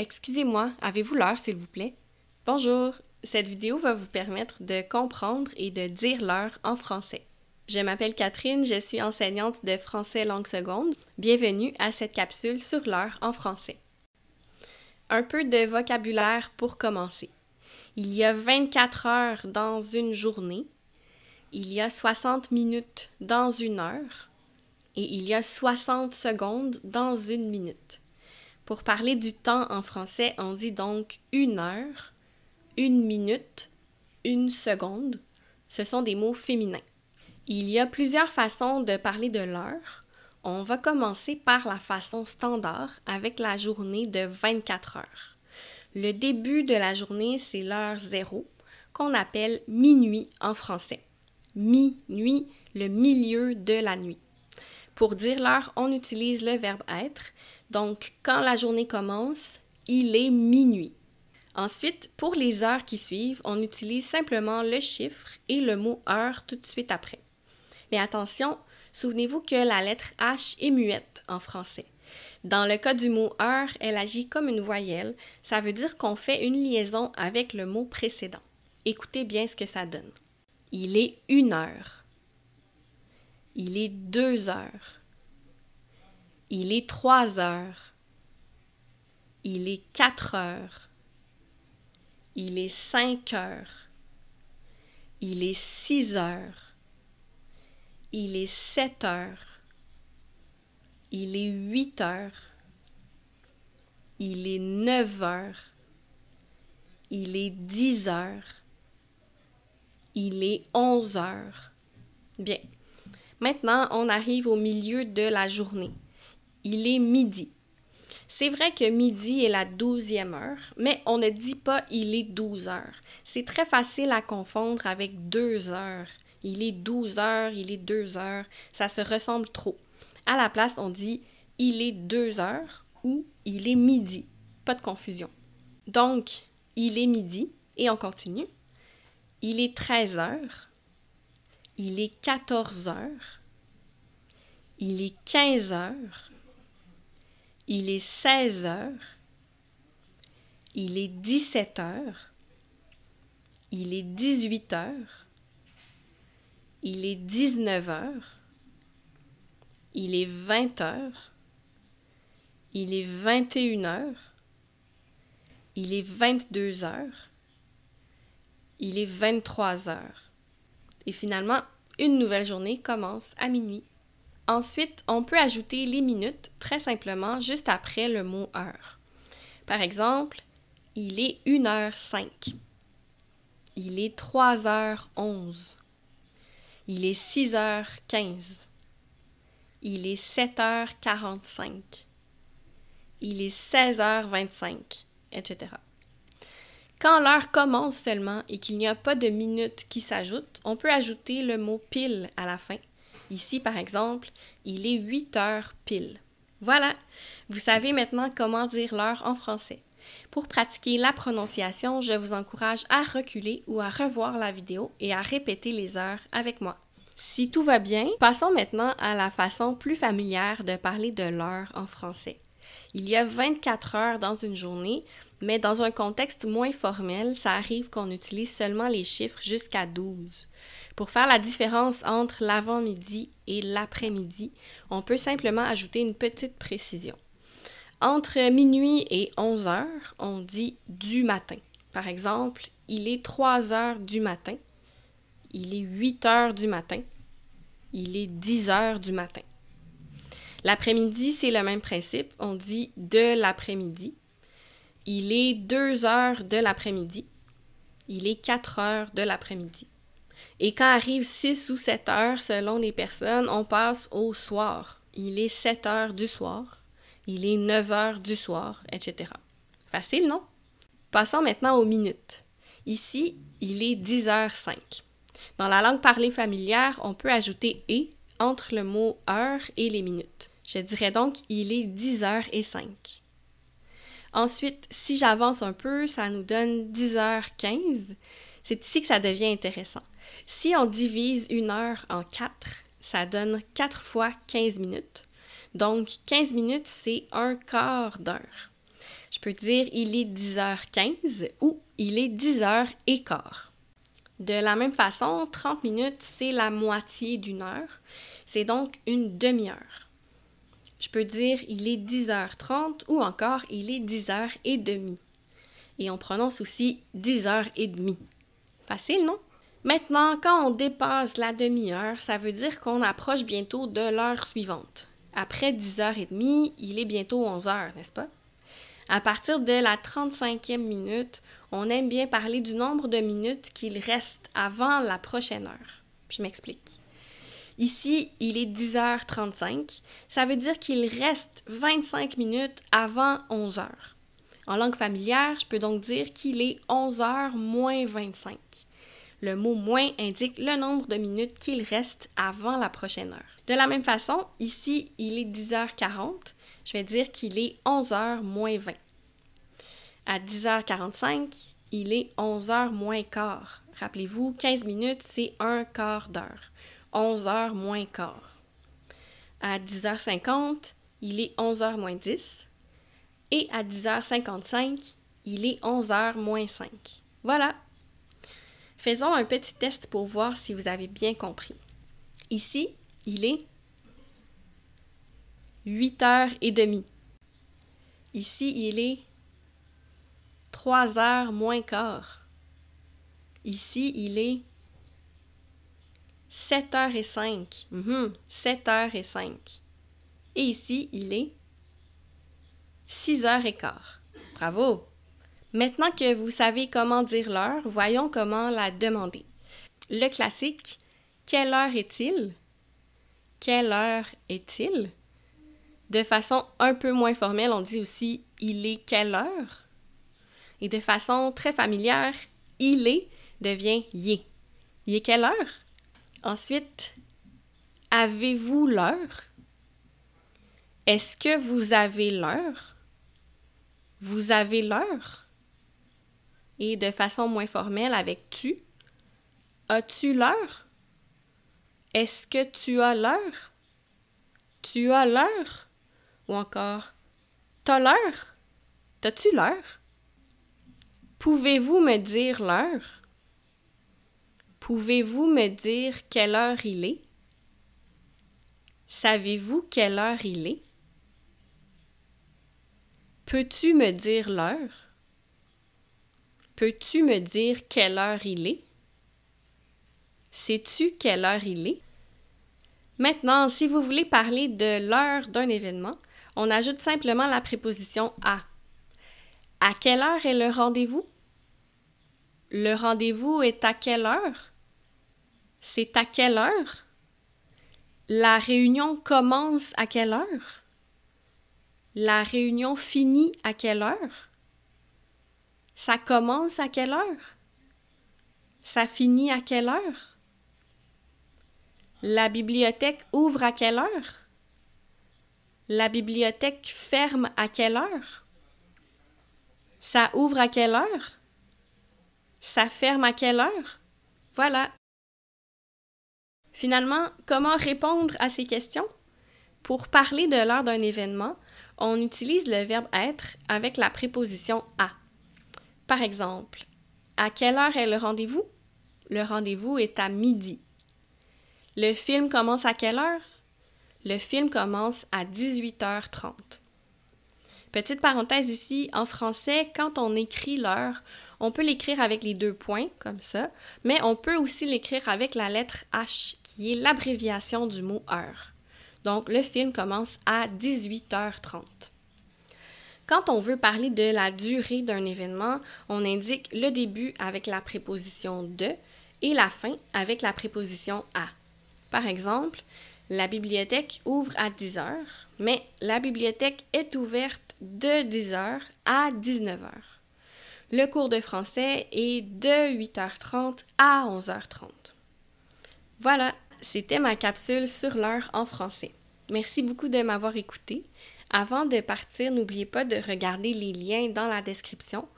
Excusez-moi, avez-vous l'heure, s'il vous plaît? Bonjour! Cette vidéo va vous permettre de comprendre et de dire l'heure en français. Je m'appelle Catherine, je suis enseignante de français langue seconde. Bienvenue à cette capsule sur l'heure en français. Un peu de vocabulaire pour commencer. Il y a 24 heures dans une journée. Il y a 60 minutes dans une heure. Et il y a 60 secondes dans une minute. Pour parler du temps en français, on dit donc une heure, une minute, une seconde. Ce sont des mots féminins. Il y a plusieurs façons de parler de l'heure. On va commencer par la façon standard avec la journée de 24 heures. Le début de la journée, c'est l'heure zéro, qu'on appelle minuit en français. Minuit, le milieu de la nuit. Pour dire l'heure, on utilise le verbe être. Donc, quand la journée commence, il est minuit. Ensuite, pour les heures qui suivent, on utilise simplement le chiffre et le mot heure tout de suite après. Mais attention, souvenez-vous que la lettre H est muette en français. Dans le cas du mot heure, elle agit comme une voyelle. Ça veut dire qu'on fait une liaison avec le mot précédent. Écoutez bien ce que ça donne. Il est une heure. Il est deux heures. Il est trois heures. Il est quatre heures. Il est cinq heures. Il est six heures. Il est sept heures. Il est huit heures. Il est neuf heures. Il est dix heures. Il est onze heures. Bien. Maintenant, on arrive au milieu de la journée. Il est midi. C'est vrai que midi est la douzième heure, mais on ne dit pas il est douze heures. C'est très facile à confondre avec deux heures. Il est douze heures, il est deux heures, ça se ressemble trop. À la place, on dit il est deux heures ou il est midi. Pas de confusion. Donc, il est midi et on continue. Il est treize heures il est 14 heures. Il est 15 heures. Il est 16 heures. Il est 17 heures. Il est 18 heures. Il est 19 h. Il est 20 h. Il est 21 h. Il est 22 heures. Il est 23 heures. Et finalement, une nouvelle journée commence à minuit. Ensuite, on peut ajouter les minutes très simplement juste après le mot heure. Par exemple, il est 1h05. Il est 3h11. Il est 6h15. Il est 7h45. Il est 16h25, etc. Quand l'heure commence seulement et qu'il n'y a pas de minute qui s'ajoute, on peut ajouter le mot pile à la fin. Ici, par exemple, il est 8 heures pile. Voilà, vous savez maintenant comment dire l'heure en français. Pour pratiquer la prononciation, je vous encourage à reculer ou à revoir la vidéo et à répéter les heures avec moi. Si tout va bien, passons maintenant à la façon plus familière de parler de l'heure en français. Il y a 24 heures dans une journée, mais dans un contexte moins formel, ça arrive qu'on utilise seulement les chiffres jusqu'à 12. Pour faire la différence entre l'avant-midi et l'après-midi, on peut simplement ajouter une petite précision. Entre minuit et 11 heures, on dit du matin. Par exemple, il est 3 heures du matin, il est 8 heures du matin, il est 10 heures du matin. L'après-midi, c'est le même principe. On dit de l'après-midi, il est 2 heures de l'après-midi. Il est 4 heures de l'après-midi. Et quand arrive 6 ou 7 heures, selon les personnes, on passe au soir. Il est 7 heures du soir. Il est 9 heures du soir, etc. Facile, non? Passons maintenant aux minutes. Ici, il est 10h05. Dans la langue parlée familière, on peut ajouter et entre le mot heure et les minutes. Je dirais donc il est 10h05. Ensuite, si j'avance un peu, ça nous donne 10h15. C'est ici que ça devient intéressant. Si on divise une heure en quatre, ça donne 4 fois 15 minutes. Donc, 15 minutes, c'est un quart d'heure. Je peux dire il est 10h15 ou il est 10h ». De la même façon, 30 minutes, c'est la moitié d'une heure. C'est donc une demi-heure. Je peux dire il est 10h30 ou encore il est 10h30. Et on prononce aussi 10h30. Facile, non? Maintenant, quand on dépasse la demi-heure, ça veut dire qu'on approche bientôt de l'heure suivante. Après 10h30, il est bientôt 11h, n'est-ce pas? À partir de la 35e minute, on aime bien parler du nombre de minutes qu'il reste avant la prochaine heure. Je m'explique. Ici, il est 10h35. Ça veut dire qu'il reste 25 minutes avant 11h. En langue familière, je peux donc dire qu'il est 11h moins 25. Le mot moins indique le nombre de minutes qu'il reste avant la prochaine heure. De la même façon, ici, il est 10h40. Je vais dire qu'il est 11h moins 20. À 10h45, il est 11h moins quart. Rappelez-vous, 15 minutes, c'est un quart d'heure. 11h moins quart. À 10h50, il est 11h moins 10. Et à 10h55, il est 11h moins 5. Voilà. Faisons un petit test pour voir si vous avez bien compris. Ici, il est 8 h 30 Ici, il est 3 h moins quart. Ici, il est 7h05. cinq. Mm-hmm. »« Sept 7h05. Et ici, il est 6 h quart. » Bravo! Maintenant que vous savez comment dire l'heure, voyons comment la demander. Le classique, quelle heure est-il? Quelle heure est-il? De façon un peu moins formelle, on dit aussi il est quelle heure? Et de façon très familière, il est devient y est. Il est quelle heure? Ensuite, avez-vous l'heure? Est-ce que vous avez l'heure? Vous avez l'heure? Et de façon moins formelle avec tu. As-tu l'heure? Est-ce que tu as l'heure? Tu as l'heure? Ou encore, t'as l'heure? T'as-tu l'heure? Pouvez-vous me dire l'heure? Pouvez-vous me dire quelle heure il est? Savez-vous quelle heure il est? Peux-tu me dire l'heure? Peux-tu me dire quelle heure il est? Sais-tu quelle heure il est? Maintenant, si vous voulez parler de l'heure d'un événement, on ajoute simplement la préposition à. À quelle heure est le rendez-vous? Le rendez-vous est à quelle heure? C'est à quelle heure? La réunion commence à quelle heure? La réunion finit à quelle heure? Ça commence à quelle heure? Ça finit à quelle heure? La bibliothèque ouvre à quelle heure? La bibliothèque ferme à quelle heure? Ça ouvre à quelle heure? Ça ferme à quelle heure? Voilà. Finalement, comment répondre à ces questions? Pour parler de l'heure d'un événement, on utilise le verbe être avec la préposition à. Par exemple, à quelle heure est le rendez-vous? Le rendez-vous est à midi. Le film commence à quelle heure? Le film commence à 18h30. Petite parenthèse ici, en français, quand on écrit l'heure, on peut l'écrire avec les deux points, comme ça, mais on peut aussi l'écrire avec la lettre H, qui est l'abréviation du mot heure. Donc, le film commence à 18h30. Quand on veut parler de la durée d'un événement, on indique le début avec la préposition de et la fin avec la préposition à. Par exemple, la bibliothèque ouvre à 10 h mais la bibliothèque est ouverte de 10 h à 19 h le cours de français est de 8h30 à 11h30. Voilà, c'était ma capsule sur l'heure en français. Merci beaucoup de m'avoir écouté. Avant de partir, n'oubliez pas de regarder les liens dans la description.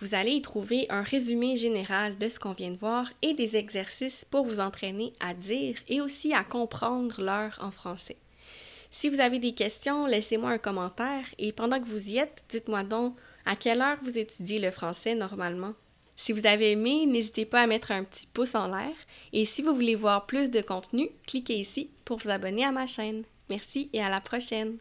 Vous allez y trouver un résumé général de ce qu'on vient de voir et des exercices pour vous entraîner à dire et aussi à comprendre l'heure en français. Si vous avez des questions, laissez-moi un commentaire et pendant que vous y êtes, dites-moi donc à quelle heure vous étudiez le français normalement? Si vous avez aimé, n'hésitez pas à mettre un petit pouce en l'air et si vous voulez voir plus de contenu, cliquez ici pour vous abonner à ma chaîne. Merci et à la prochaine!